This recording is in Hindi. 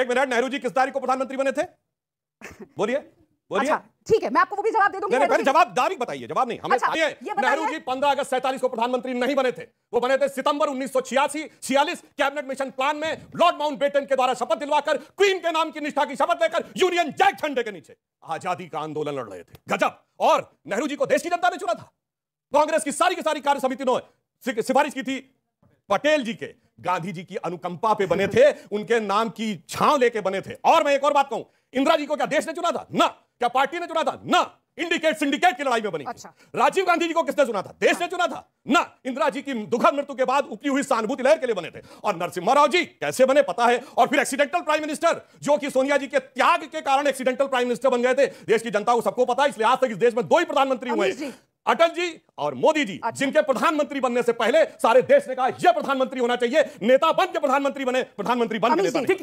एक मिनट नेहरू जी किस तारीख को प्रधानमंत्री बने थे बोलिए बोलिए अच्छा, ठीक है मैं आपको वो भी जवाब दे दूंगी जवाब दावी बताइए जवाब नहीं हमें अच्छा, नेहरू जी 15 अगस्त सैतालीस को प्रधानमंत्री नहीं बने थे वो बने थे सितंबर उन्नीस सौ कैबिनेट मिशन प्लान में लॉर्ड माउंट बेटन के द्वारा शपथ दिलवाकर क्वीन के नाम की निष्ठा की शपथ लेकर यूनियन जैक झंडे के नीचे आजादी का आंदोलन लड़ रहे थे गजब और नेहरू जी को देश की जनता ने चुना था कांग्रेस की सारी की सारी कार्य समिति ने सिफारिश की थी पटेल जी के गांधी जी की अनुकंपा पे बने थे उनके नाम की छांव लेके बने थे और मैं एक और बात कहूं इंदिरा जी को क्या देश ने चुना था ना क्या पार्टी ने चुना था ना इंडिकेट सिंडिकेट की लड़ाई में बनी अच्छा। राजीव गांधी जी को किसने चुना था देश ने चुना था ना इंदिरा जी की दुखद मृत्यु के बाद उपली हुई सहानुभूति लहर के लिए बने थे और नरसिम्हा राव जी कैसे बने पता है और फिर एक्सीडेंटल प्राइम मिनिस्टर जो कि सोनिया जी के त्याग के कारण एक्सीडेंटल प्राइम मिनिस्टर बन गए थे देश की जनता को सबको पता है इसलिए आज तक इस देश में दो ही प्रधानमंत्री हुए अटल जी और मोदी जी जिनके प्रधानमंत्री बनने से पहले सारे देश ने कहा यह प्रधानमंत्री होना चाहिए नेता बन के प्रधानमंत्री बने प्रधानमंत्री बन के नेता